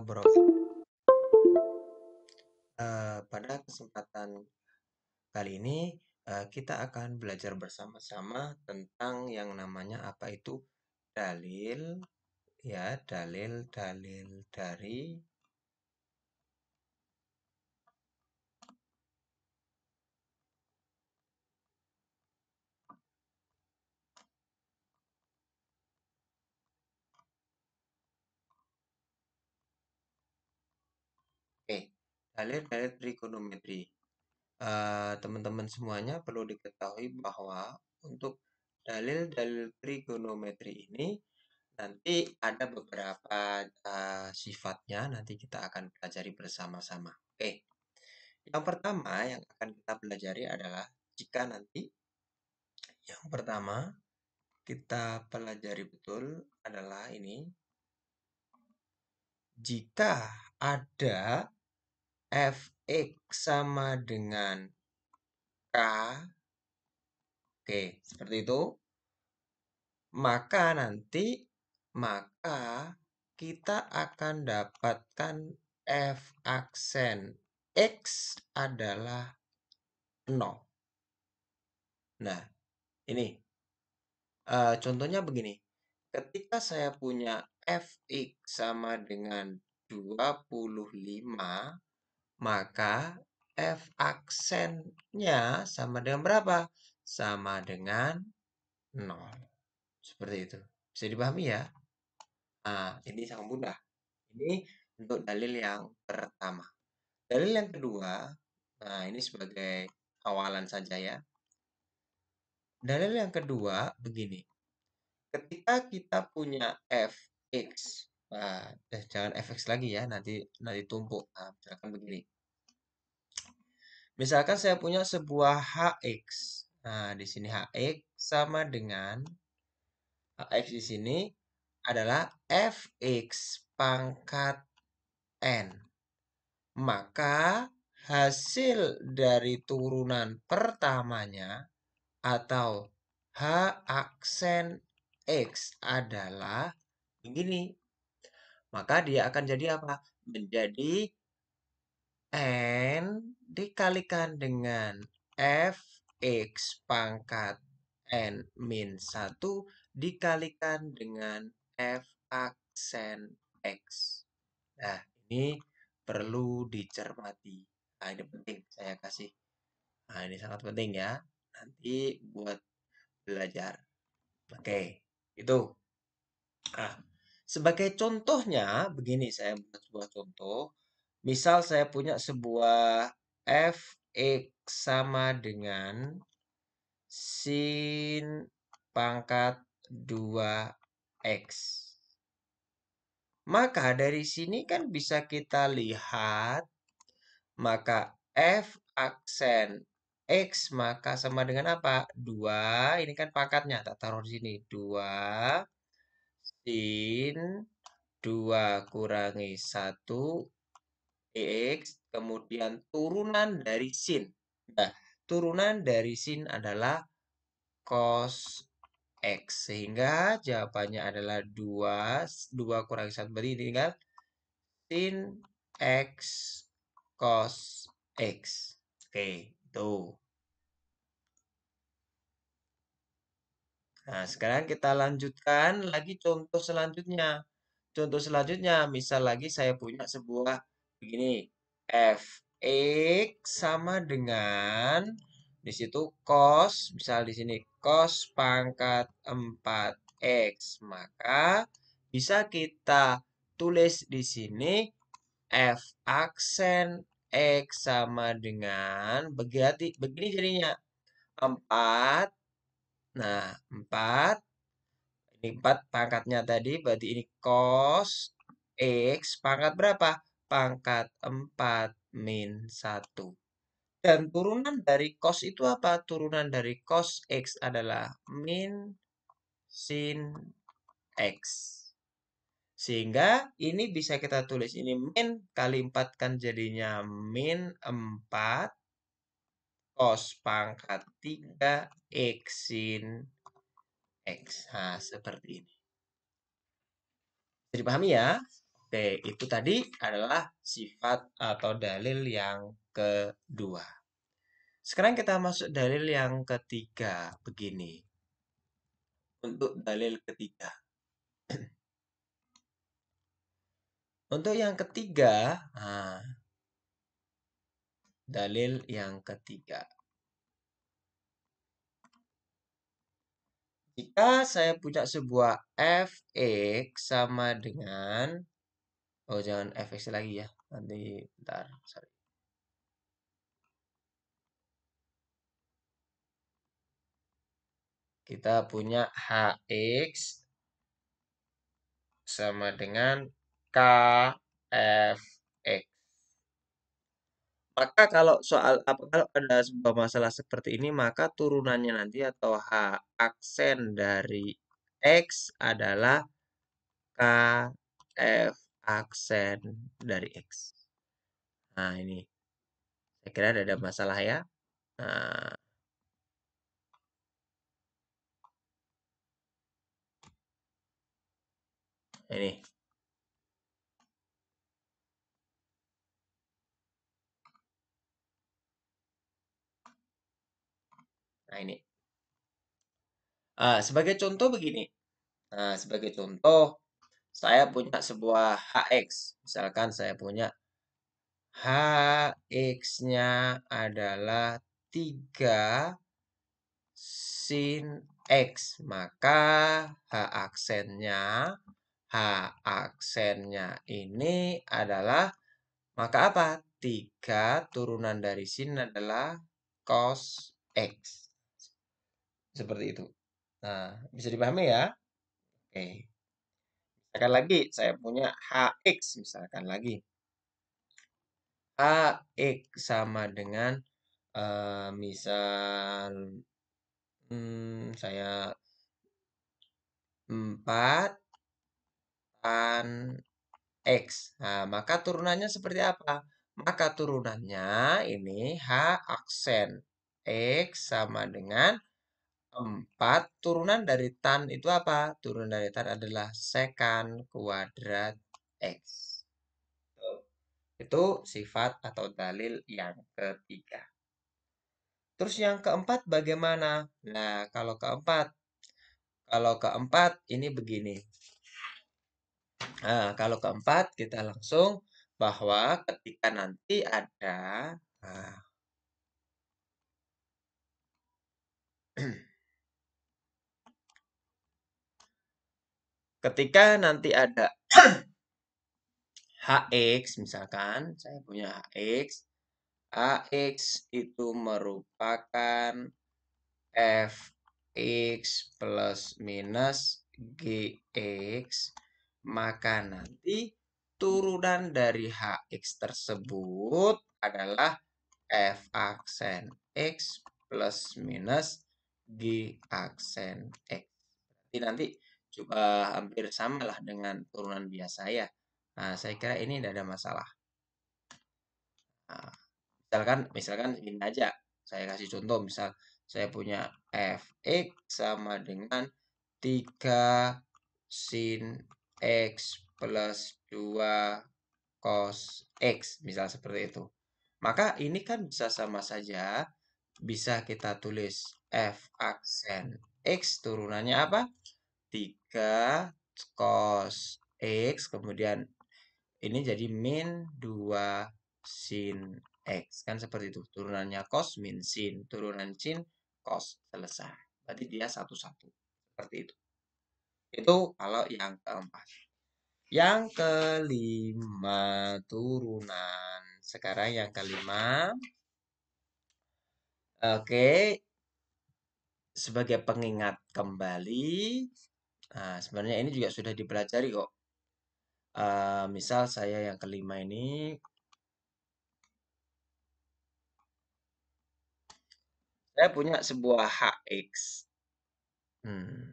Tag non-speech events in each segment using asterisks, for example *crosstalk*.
browser. Uh, pada kesempatan kali ini uh, kita akan belajar bersama-sama tentang yang namanya apa itu dalil ya dalil-dalil dari Dalil dari trigonometri. teman eh, teman-teman semuanya perlu diketahui bahwa untuk dalil-dalil trigonometri ini nanti ada beberapa uh, sifatnya nanti kita akan pelajari bersama-sama. Oke. Okay. Yang pertama yang akan kita pelajari adalah jika nanti yang pertama kita pelajari betul adalah ini jika ada Fx sama dengan K. Oke, seperti itu. Maka nanti, maka kita akan dapatkan F aksen X adalah 0. Nah, ini E, contohnya begini. Ketika saya punya Fx sama dengan 25, maka F aksennya sama dengan berapa? Sama dengan 0. Seperti itu. Bisa dipahami ya? Nah, ini sangat mudah. Ini untuk dalil yang pertama. Dalil yang kedua, nah ini sebagai awalan saja ya. Dalil yang kedua begini. Ketika kita punya f x Nah, eh, jangan fx lagi ya, nanti nanti tumpuk. Nah, misalkan begini. Misalkan saya punya sebuah hx. Nah, di sini hx sama dengan hx di sini adalah fx pangkat n. Maka hasil dari turunan pertamanya atau h aksen x adalah begini maka dia akan jadi apa? Menjadi N dikalikan dengan Fx pangkat N min 1 dikalikan dengan F aksen X. Nah, ini perlu dicermati. Nah, ini penting saya kasih. Nah, ini sangat penting ya. Nanti buat belajar. Oke, itu. Sebagai contohnya, begini saya buat sebuah contoh. Misal saya punya sebuah fx sama dengan sin pangkat 2x. Maka dari sini kan bisa kita lihat, maka f aksen x maka sama dengan apa? 2, ini kan pangkatnya, tak taruh di sini. 2 Sin 2 kurangi 1 x kemudian turunan dari sin. Nah, turunan dari sin adalah cos x. Sehingga jawabannya adalah 2, 2 kurangi 1 berarti tinggal sin x cos x. Oke, itu. Nah, sekarang kita lanjutkan lagi contoh selanjutnya. Contoh selanjutnya, misal lagi saya punya sebuah begini. Fx sama dengan, di situ cos, misal di sini cos pangkat 4x. Maka bisa kita tulis di sini F aksen X sama dengan, begini, begini jadinya. 4 Nah, 4. Ini 4 pangkatnya tadi, berarti ini cos X pangkat berapa? Pangkat 4 min 1. Dan turunan dari cos itu apa? Turunan dari cos X adalah min sin X. Sehingga ini bisa kita tulis ini min kali 4 kan jadinya min 4 cos pangkat 3 X sin X. Nah, seperti ini. Jadi dipahami ya? Oke, itu tadi adalah sifat atau dalil yang kedua. Sekarang kita masuk dalil yang ketiga, begini. Untuk dalil ketiga. *clears throat* Untuk yang ketiga, nah, Dalil yang ketiga. Jika saya punya sebuah fx sama dengan oh jangan fx lagi ya. Nanti bentar, sorry. Kita punya hx sama dengan kfx. Maka kalau soal apa kalau ada sebuah masalah seperti ini maka turunannya nanti atau H aksen dari X adalah KF aksen dari X. Nah ini saya kira ada masalah ya. Nah, ini Nah ini. Uh, sebagai contoh begini. Nah, sebagai contoh, saya punya sebuah HX. Misalkan saya punya HX-nya adalah 3 sin X. Maka H aksennya, H aksennya ini adalah, maka apa? 3 turunan dari sin adalah cos X. Seperti itu. Nah, bisa dipahami ya? Oke. Misalkan lagi, saya punya HX misalkan lagi. HX sama dengan uh, misal hmm, saya 4 tan X. Nah, maka turunannya seperti apa? Maka turunannya ini H aksen X sama dengan 4 turunan dari tan itu apa? Turunan dari tan adalah sekan kuadrat X. Itu sifat atau dalil yang ketiga. Terus yang keempat bagaimana? Nah, kalau keempat, kalau keempat ini begini. Nah, kalau keempat kita langsung bahwa ketika nanti ada nah, *clears throat* ketika nanti ada HX *clears throat* misalkan saya punya HX AX itu merupakan FX plus minus GX maka nanti turunan dari HX tersebut adalah F aksen X plus minus G aksen X. Jadi nanti coba hampir sama lah dengan turunan biasa ya. Nah, saya kira ini tidak ada masalah. Nah, misalkan, misalkan ini aja, saya kasih contoh, misal saya punya fx sama dengan 3 sin x plus 2 cos x, misal seperti itu. Maka ini kan bisa sama saja, bisa kita tulis f aksen x turunannya apa? 3 cos X, kemudian ini jadi min 2 sin X. Kan seperti itu, turunannya cos min sin, turunan sin cos, selesai. Berarti dia satu-satu, seperti itu. Itu kalau yang keempat. Yang kelima turunan. Sekarang yang kelima. Oke. Sebagai pengingat kembali, Nah, sebenarnya ini juga sudah dipelajari kok. Uh, misal saya yang kelima ini saya punya sebuah HX. Hmm.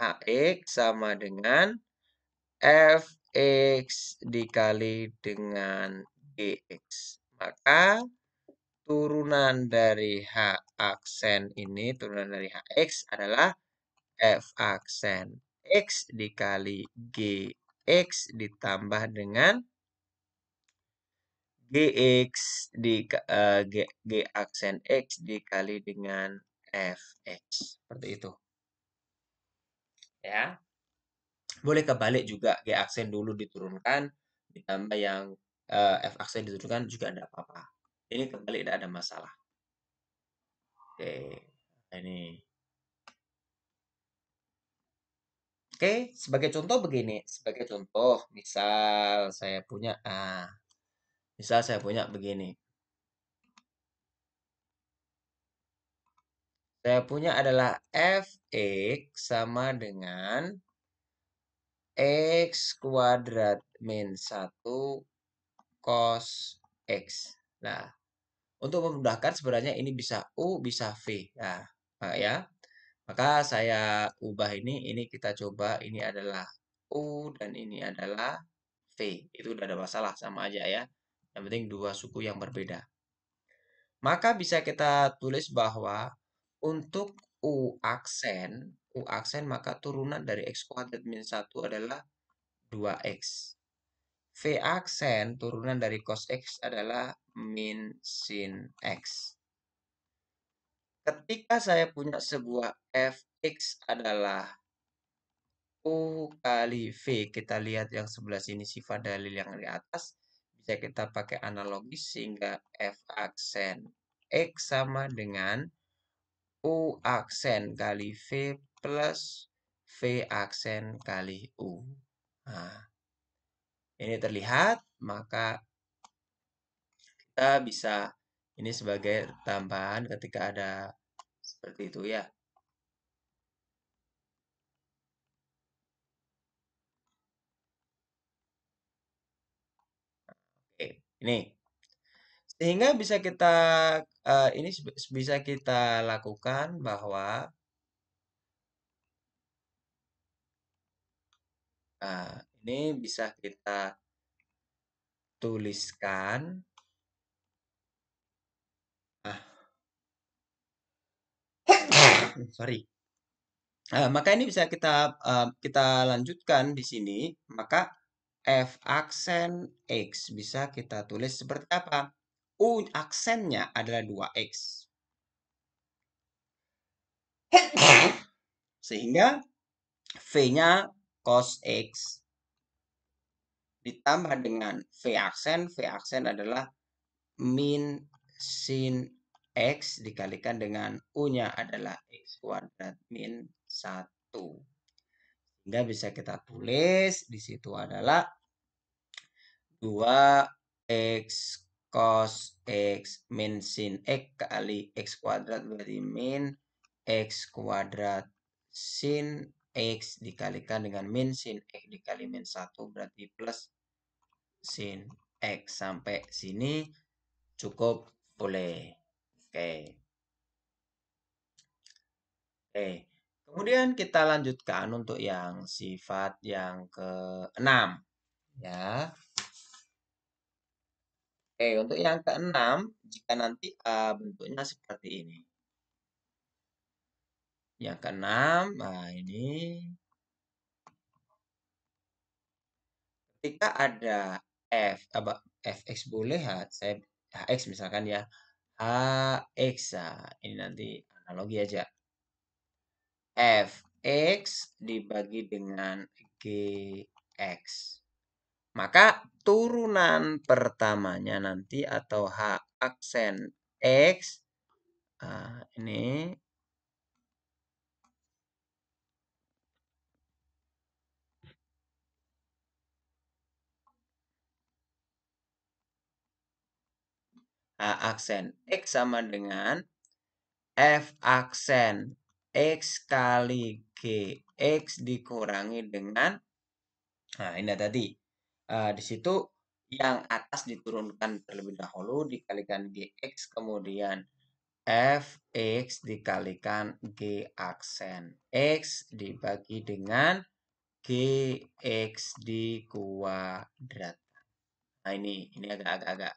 HX sama dengan FX dikali dengan GX. Maka turunan dari H aksen ini, turunan dari h x adalah F aksen X dikali GX ditambah dengan GX di uh, G, G aksen X dikali dengan FX. Seperti itu. Ya. Boleh kebalik juga G aksen dulu diturunkan ditambah yang uh, F aksen diturunkan juga tidak apa-apa ini kembali tidak ada masalah oke ini oke sebagai contoh begini sebagai contoh misal saya punya ah misal saya punya begini saya punya adalah fx sama dengan x kuadrat min 1 cos x. Nah, untuk memudahkan sebenarnya ini bisa U, bisa V. Nah, eh, ya. Maka saya ubah ini, ini kita coba, ini adalah U dan ini adalah V. Itu udah ada masalah, sama aja ya. Yang penting dua suku yang berbeda. Maka bisa kita tulis bahwa untuk U aksen, U aksen maka turunan dari X kuadrat minus satu adalah 2X. V aksen turunan dari cos X adalah min sin X. Ketika saya punya sebuah f x adalah U kali V. Kita lihat yang sebelah sini sifat dalil yang di atas. Bisa kita pakai analogi sehingga F aksen X sama dengan U aksen kali V plus V aksen kali U. Nah, ini terlihat, maka kita bisa ini sebagai tambahan ketika ada seperti itu ya. Oke, ini sehingga bisa kita uh, ini bisa kita lakukan bahwa uh, ini bisa kita tuliskan ah hmm, sorry Nah, maka ini bisa kita uh, kita lanjutkan di sini. Maka f aksen x bisa kita tulis seperti apa? U aksennya adalah 2x. Sehingga v-nya cos x ditambah dengan V aksen, V aksen adalah min sin X dikalikan dengan U-nya adalah X kuadrat min 1. Sehingga bisa kita tulis di situ adalah 2X cos X min sin X kali X kuadrat berarti min X kuadrat sin X dikalikan dengan min sin X dikali min 1 berarti plus sin X sampai sini cukup boleh. Oke. Oke. Kemudian kita lanjutkan untuk yang sifat yang ke-6 ya. Oke, untuk yang ke-6 jika nanti A ah, bentuknya seperti ini. Yang keenam, nah ini ketika ada f apa x boleh h saya hx misalkan ya hx nah, ini nanti analogi aja f x dibagi dengan g x maka turunan pertamanya nanti atau h aksen x uh, ini A aksen X sama dengan F aksen X kali G X dikurangi dengan Nah ini tadi uh, di situ yang atas diturunkan terlebih dahulu dikalikan GX kemudian f x dikalikan G aksen X dibagi dengan GX di kuadrat. Nah ini ini agak-agak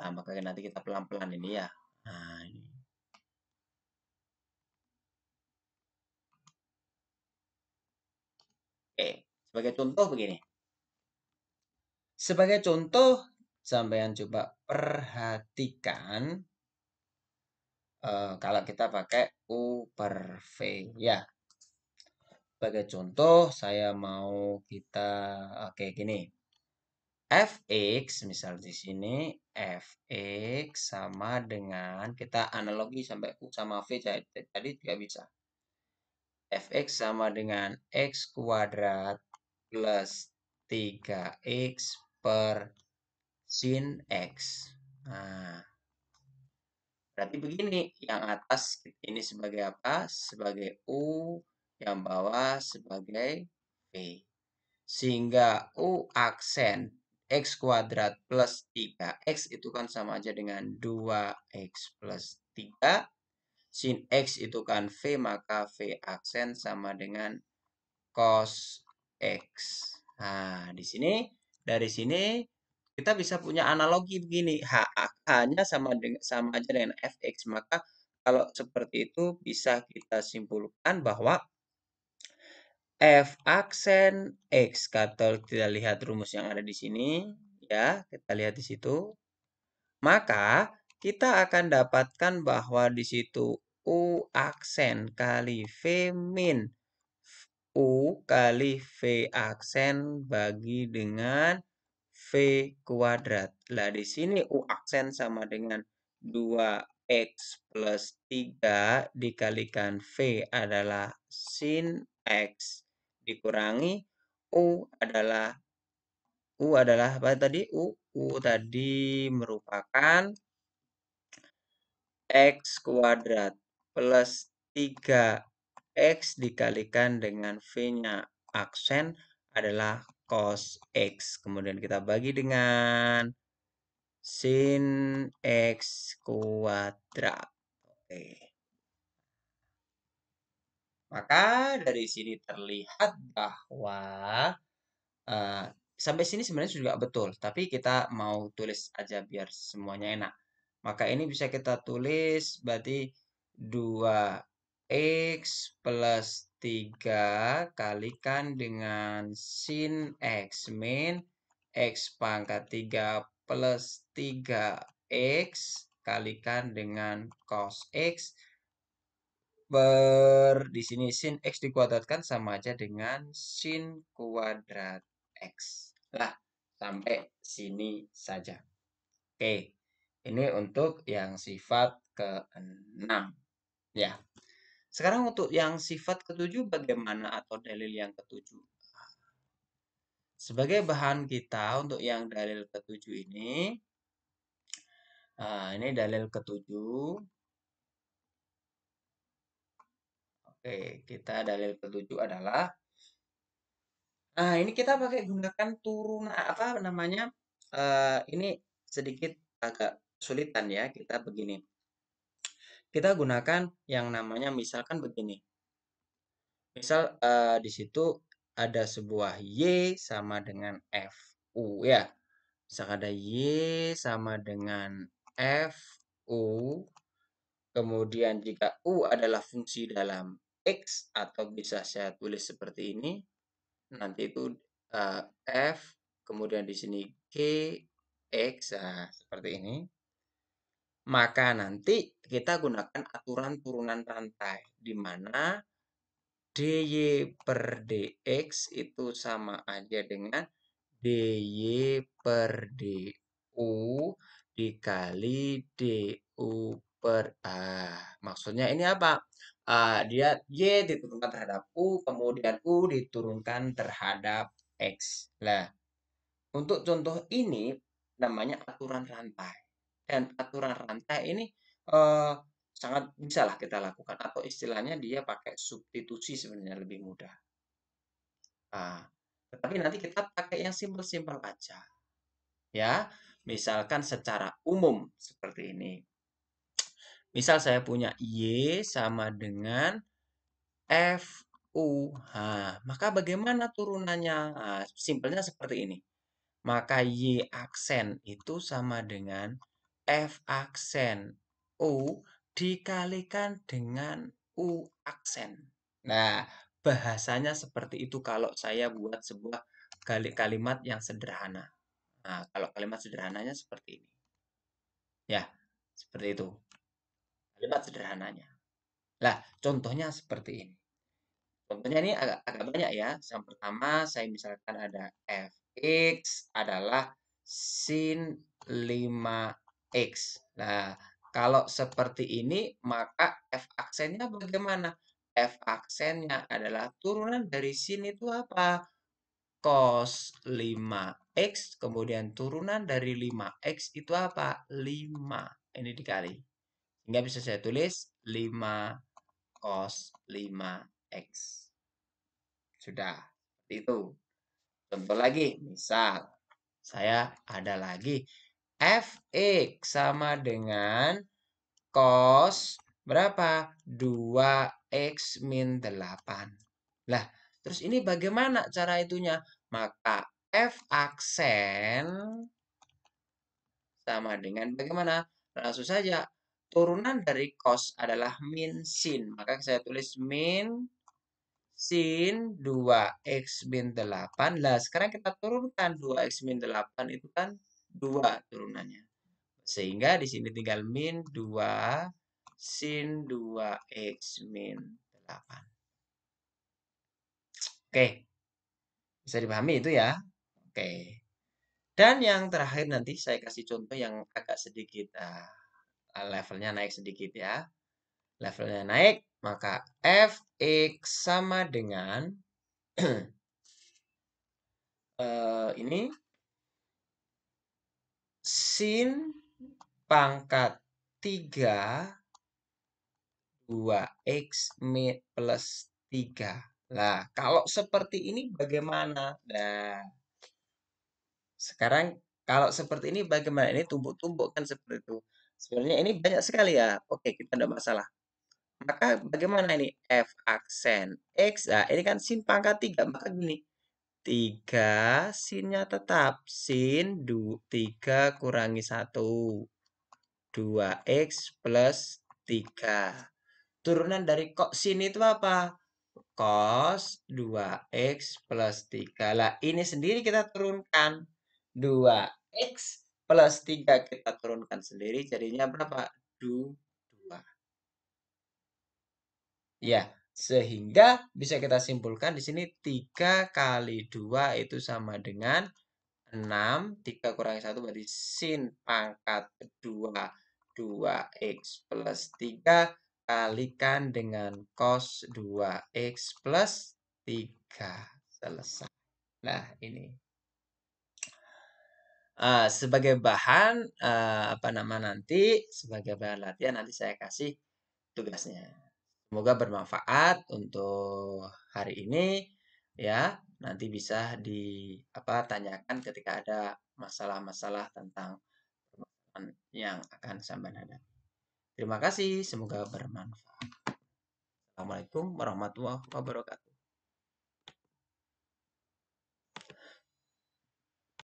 Nah, maka nanti kita pelan-pelan ini ya. Nah, ini. Oke, sebagai contoh begini. Sebagai contoh, sampean coba perhatikan uh, kalau kita pakai U per V ya. Sebagai contoh, saya mau kita oke okay, gini fx misal di sini fx sama dengan kita analogi sampai u sama v tadi tidak bisa fx sama dengan x kuadrat plus 3x per sin x nah berarti begini yang atas ini sebagai apa sebagai u yang bawah sebagai v sehingga u aksen X kuadrat plus 3X itu kan sama aja dengan 2X plus 3. Sin X itu kan V, maka V aksen sama dengan cos X. Nah, di sini, dari sini kita bisa punya analogi begini. H, H-nya sama, dengan, sama aja dengan Fx. Maka kalau seperti itu bisa kita simpulkan bahwa F aksen X. Kalau kita lihat rumus yang ada di sini, ya, kita lihat di situ. Maka kita akan dapatkan bahwa di situ U aksen kali V min U kali V aksen bagi dengan V kuadrat. Lah di sini U aksen sama dengan 2X plus 3 dikalikan V adalah sin X dikurangi U adalah U adalah apa tadi? U, U tadi merupakan X kuadrat plus 3X dikalikan dengan V-nya aksen adalah cos X. Kemudian kita bagi dengan sin X kuadrat. Oke. Maka dari sini terlihat bahwa uh, sampai sini sebenarnya juga betul, tapi kita mau tulis aja biar semuanya enak. Maka ini bisa kita tulis berarti 2x plus 3 kalikan dengan sin x min x pangkat 3 plus 3x kalikan dengan cos x per di sini sin x dikuadratkan sama aja dengan sin kuadrat x. Lah, sampai sini saja. Oke. Ini untuk yang sifat ke-6. Ya. Sekarang untuk yang sifat ketujuh bagaimana atau dalil yang ketujuh? Sebagai bahan kita untuk yang dalil ketujuh ini, ah, ini dalil ketujuh. Oke, kita dalil ketujuh adalah Nah, ini kita pakai gunakan turun apa namanya? Uh, ini sedikit agak sulitan ya kita begini. Kita gunakan yang namanya misalkan begini. Misal uh, di situ ada sebuah Y sama dengan FU ya. Misalkan ada Y sama dengan FU. Kemudian jika U adalah fungsi dalam X atau bisa saya tulis seperti ini. Hmm. Nanti itu uh, F, kemudian di sini G, X, nah, seperti ini. Maka nanti kita gunakan aturan turunan rantai, di mana DY per DX itu sama aja dengan DY per DU dikali DU per A. Ah, maksudnya ini apa? uh, dia Y diturunkan terhadap U, kemudian U diturunkan terhadap X. Nah, untuk contoh ini namanya aturan rantai. Dan aturan rantai ini uh, sangat bisa lah kita lakukan. Atau istilahnya dia pakai substitusi sebenarnya lebih mudah. Uh, tetapi nanti kita pakai yang simpel-simpel aja. Ya, misalkan secara umum seperti ini. Misal saya punya Y sama dengan FUH. Maka bagaimana turunannya? Nah, simpelnya seperti ini. Maka Y aksen itu sama dengan F aksen U dikalikan dengan U aksen. Nah, bahasanya seperti itu kalau saya buat sebuah kalimat yang sederhana. Nah, kalau kalimat sederhananya seperti ini. Ya, seperti itu. Debat sederhananya. Lah, contohnya seperti ini. Contohnya ini agak, agak banyak ya. Yang pertama, saya misalkan ada fx adalah sin 5x. Nah, kalau seperti ini, maka f aksennya bagaimana? f aksennya adalah turunan dari sin itu apa? Cos 5x, kemudian turunan dari 5x itu apa? 5. Ini dikali. Nggak bisa saya tulis 5 cos 5x. Sudah, itu. Contoh lagi, misal saya ada lagi fx sama dengan cos berapa? 2x min 8. Lah, terus ini bagaimana cara itunya? Maka f aksen sama dengan bagaimana? Langsung saja Turunan dari cos adalah min sin. Maka saya tulis min sin 2x min 8. Nah, sekarang kita turunkan 2x min 8 itu kan 2 turunannya. Sehingga di sini tinggal min 2 sin 2x min 8. Oke. Bisa dipahami itu ya? Oke. Dan yang terakhir nanti saya kasih contoh yang agak sedikit uh, Ah, levelnya naik sedikit ya. Levelnya naik, maka fx sama dengan uh, *clears throat* ini sin pangkat 3 2x plus 3. Nah, kalau seperti ini bagaimana? Nah, sekarang kalau seperti ini bagaimana? Ini tumbuk-tumbuk kan seperti itu. Sebenarnya ini banyak sekali ya. Oke, kita tidak masalah. Maka bagaimana ini? F aksen X. Nah, ini kan sin pangkat 3. Maka gini. 3 sinnya tetap. Sin 3 kurangi 1. 2X plus 3. Turunan dari kok sin itu apa? Cos 2X plus 3. Lah, ini sendiri kita turunkan. 2X plus 3 kita turunkan sendiri jadinya berapa? 2. Ya, sehingga bisa kita simpulkan di sini 3 kali 2 itu sama dengan 6. 3 kurang 1 berarti sin pangkat 2. 2x plus 3 kalikan dengan cos 2x plus 3. Selesai. Nah, ini. Eh, sebagai bahan uh, apa nama nanti sebagai bahan latihan nanti saya kasih tugasnya. Semoga bermanfaat untuk hari ini ya. Nanti bisa di apa tanyakan ketika ada masalah-masalah tentang yang akan sampai hadapi. Terima kasih, semoga bermanfaat. Assalamualaikum warahmatullahi wabarakatuh.